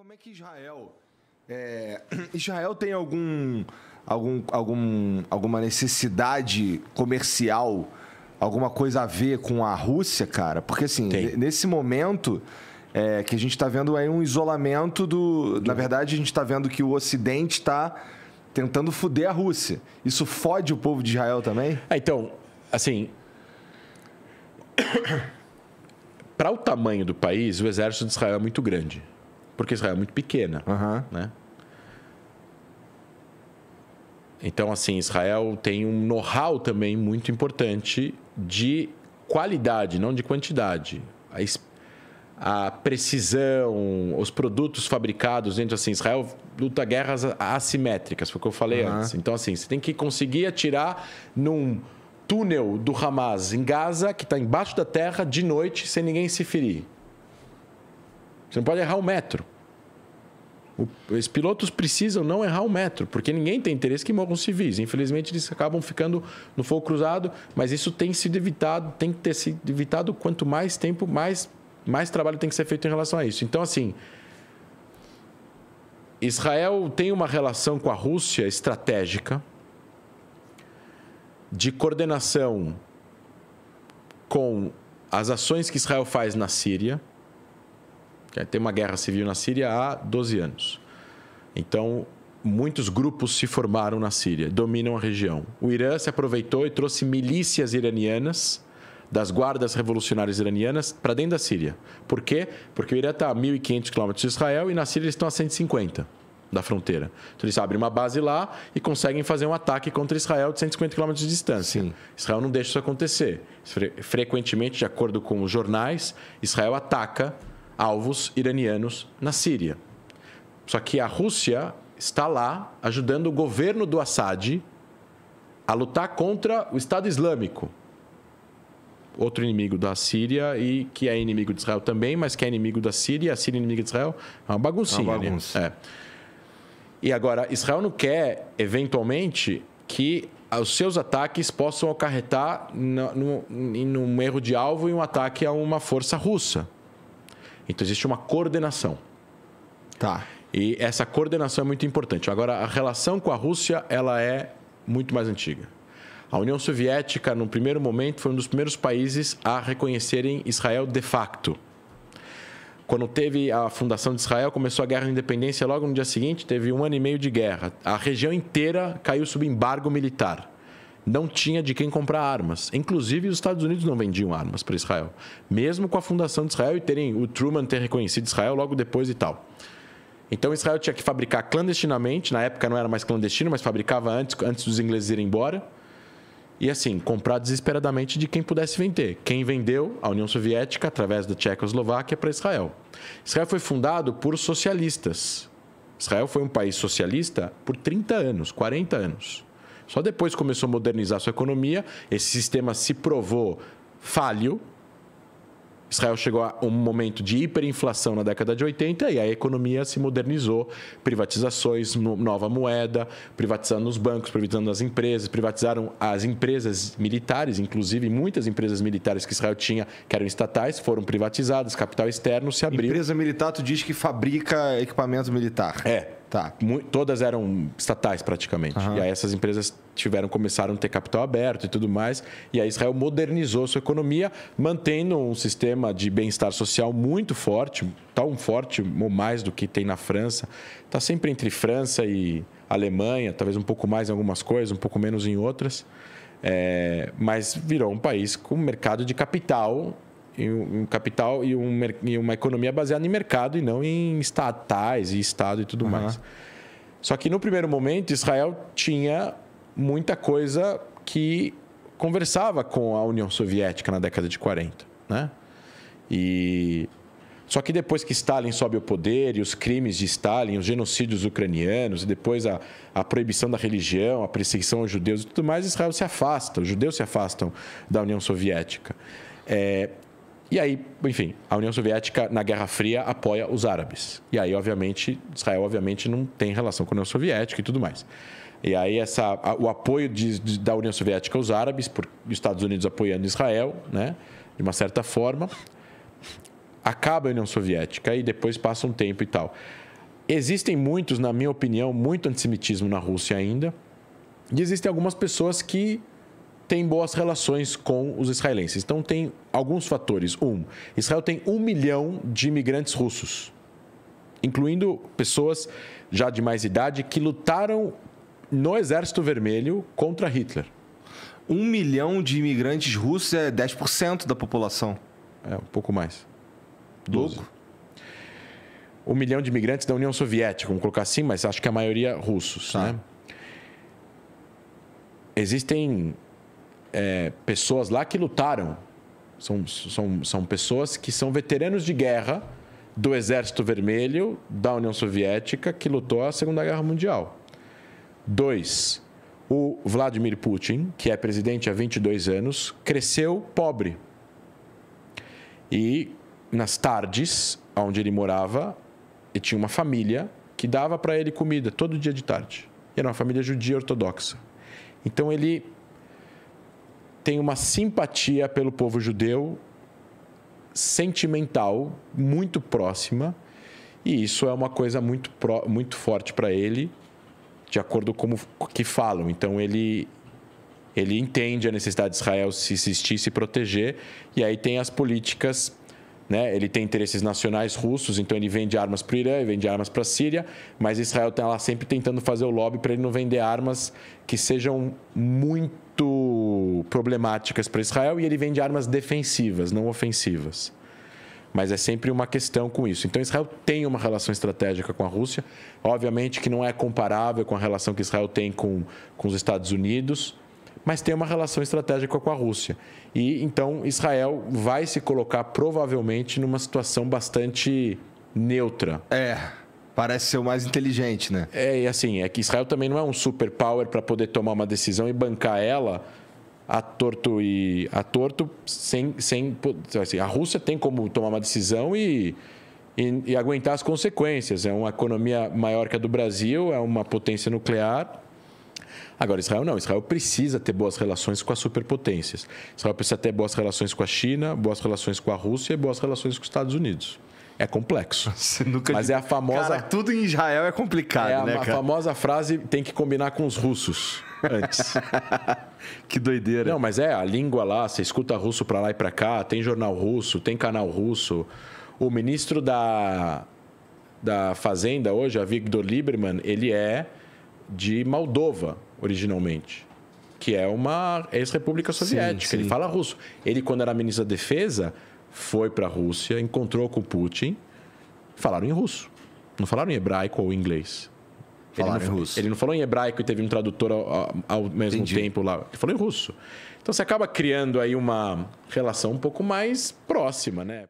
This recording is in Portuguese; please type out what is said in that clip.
como é que Israel. É, Israel tem algum, algum, algum, alguma necessidade comercial, alguma coisa a ver com a Rússia, cara? Porque, assim, tem. nesse momento. É, que a gente está vendo aí um isolamento do. Na verdade, a gente está vendo que o Ocidente está tentando foder a Rússia. Isso fode o povo de Israel também? É, então, assim. Para o tamanho do país, o exército de Israel é muito grande. Porque Israel é muito pequena, uhum. né? Então, assim, Israel tem um know-how também muito importante de qualidade, não de quantidade. A, a, precisão, os produtos fabricados dentro, assim, Israel luta guerras assimétricas, foi o que eu falei uhum. antes. Então, assim, você tem que conseguir atirar num túnel do Hamas em Gaza, que está embaixo da terra, de noite, sem ninguém se ferir. Você não pode errar um metro. Os pilotos precisam não errar um metro, porque ninguém tem interesse que morram civis. Infelizmente, eles acabam ficando no fogo cruzado, mas isso tem sido evitado, tem que ter sido evitado. Quanto mais tempo, mais, mais trabalho tem que ser feito em relação a isso. Então, assim, Israel tem uma relação com a Rússia estratégica, de coordenação com as ações que Israel faz na Síria é, tem uma guerra civil na Síria há 12 anos. Então, muitos grupos se formaram na Síria, dominam a região. O Irã se aproveitou e trouxe milícias iranianas das guardas revolucionárias iranianas para dentro da Síria. Por quê? Porque o Irã está a 1.500 quilômetros de Israel e na Síria eles estão a 150 da fronteira. Então eles abrem uma base lá e conseguem fazer um ataque contra Israel de 150 quilômetros de distância. Sim. Israel não deixa isso acontecer. Frequentemente, de acordo com os jornais, Israel ataca alvos iranianos na Síria. Só que a Rússia está lá ajudando o governo do Assad a lutar contra o Estado Islâmico, outro inimigo da Síria e que é inimigo de Israel também, mas que é inimigo da Síria, a Síria é inimiga de Israel, é uma baguncinha. É uma bagunça. É. E agora, Israel não quer, eventualmente, que os seus ataques possam acarretar num erro de alvo e um ataque a uma força russa. Então existe uma coordenação. Tá. E essa coordenação é muito importante. Agora, a relação com a Rússia ela é muito mais antiga. A União Soviética, no primeiro momento, foi um dos primeiros países a reconhecerem Israel de facto. Quando teve a fundação de Israel, começou a guerra de independência, logo no dia seguinte, teve um ano e meio de guerra. A região inteira caiu sob embargo militar não tinha de quem comprar armas. Inclusive, os Estados Unidos não vendiam armas para Israel, mesmo com a fundação de Israel e terem o Truman ter reconhecido Israel logo depois e tal. Então Israel tinha que fabricar clandestinamente, na época não era mais clandestino, mas fabricava antes, antes dos ingleses irem embora. E assim, comprar desesperadamente de quem pudesse vender. Quem vendeu a União Soviética através da Tchecoslováquia para Israel. Israel foi fundado por socialistas. Israel foi um país socialista por 30 anos, 40 anos. Só depois começou a modernizar sua economia, esse sistema se provou falho. Israel chegou a um momento de hiperinflação na década de 80 e a economia se modernizou, privatizações, nova moeda, privatizando os bancos, privatizando as empresas, privatizaram as empresas militares, inclusive muitas empresas militares que Israel tinha, que eram estatais, foram privatizadas, capital externo se abriu. Empresa militar tu diz que fabrica equipamento militar. É, Tá. Todas eram estatais praticamente. Uhum. E aí essas empresas tiveram começaram a ter capital aberto e tudo mais. E aí Israel modernizou sua economia, mantendo um sistema de bem-estar social muito forte, tão forte ou mais do que tem na França. Está sempre entre França e Alemanha, talvez um pouco mais em algumas coisas, um pouco menos em outras. É, mas virou um país com mercado de capital um capital e, um, e, uma economia baseada em mercado e não em estatais e Estado e tudo uhum. mais. Só que no primeiro momento, Israel tinha muita coisa que conversava com a União Soviética na década de 40, né? E só que depois que Stalin sobe ao poder e os crimes de Stalin, os genocídios ucranianos, e depois a, a proibição da religião, a perseguição aos judeus e tudo mais, Israel se afasta, os judeus se afastam da União Soviética. É, e aí, enfim, a União Soviética na Guerra Fria apoia os árabes. E aí, obviamente, Israel obviamente não tem relação com a União Soviética e tudo mais. E aí essa, o apoio de, de, da União Soviética aos árabes, por Estados Unidos apoiando Israel, né, de uma certa forma, acaba a União Soviética e depois passa um tempo e tal. Existem muitos, na minha opinião, muito antissemitismo na Rússia ainda. E existem algumas pessoas que tem boas relações com os israelenses. Então, tem alguns fatores. Um, Israel tem um milhão de imigrantes russos, incluindo pessoas já de mais idade que lutaram no Exército Vermelho contra Hitler. Um milhão de imigrantes russos é 10% da população. É, um pouco mais. Doze. Um milhão de imigrantes da União Soviética, vamos colocar assim, mas acho que a maioria russos. Tá. Né? Existem é, pessoas lá que lutaram. São, são, são pessoas que são veteranos de guerra do Exército Vermelho da União Soviética que lutou a Segunda Guerra Mundial. Dois, o Vladimir Putin, que é presidente há 22 anos, cresceu pobre. E nas tardes, onde ele morava, ele tinha uma família que dava para ele comida todo dia de tarde. E era uma família judia ortodoxa. Então ele tem uma simpatia pelo povo judeu sentimental muito próxima e isso é uma coisa muito, pro, muito forte para ele de acordo com o que falam então ele ele entende a necessidade de Israel se existir se proteger e aí tem as políticas né? Ele tem interesses nacionais russos, então ele vende armas para o Irã, ele vende armas para a Síria, mas Israel está lá sempre tentando fazer o lobby para ele não vender armas que sejam muito problemáticas para Israel e ele vende armas defensivas, não ofensivas. Mas é sempre uma questão com isso. Então, Israel tem uma relação estratégica com a Rússia, obviamente que não é comparável com a relação que Israel tem com, com os Estados Unidos, mas tem uma relação estratégica com a Rússia. E então Israel vai se colocar provavelmente numa situação bastante neutra. É. Parece ser o mais inteligente, né? É, e assim, é que Israel também não é um superpower para poder tomar uma decisão e bancar ela a torto e a torto sem sem assim, a Rússia tem como tomar uma decisão e, e, e aguentar as consequências. É uma economia maior que a do Brasil, é uma potência nuclear Agora, Israel não. Israel precisa ter boas relações com as superpotências. Israel precisa ter boas relações com a China, boas relações com a Rússia e boas relações com os Estados Unidos. É complexo. Mas é a famosa. Cara, tudo em Israel é complicado, é né? A famosa frase tem que combinar com os russos antes. que doideira. Não, mas é a língua lá, você escuta russo para lá e para cá, tem jornal russo, tem canal russo. O ministro da, da Fazenda hoje, a Victor Lieberman, ele é de Moldova, originalmente, que é uma ex-república soviética. Sim, sim. Ele fala russo. Ele, quando era ministro da Defesa, foi para a Rússia, encontrou com Putin, falaram em russo. Não falaram em hebraico ou inglês. Falaram ele não, em russo. Ele não falou em hebraico e teve um tradutor ao, ao mesmo Entendi. tempo lá. Ele falou em russo. Então você acaba criando aí uma relação um pouco mais próxima, né?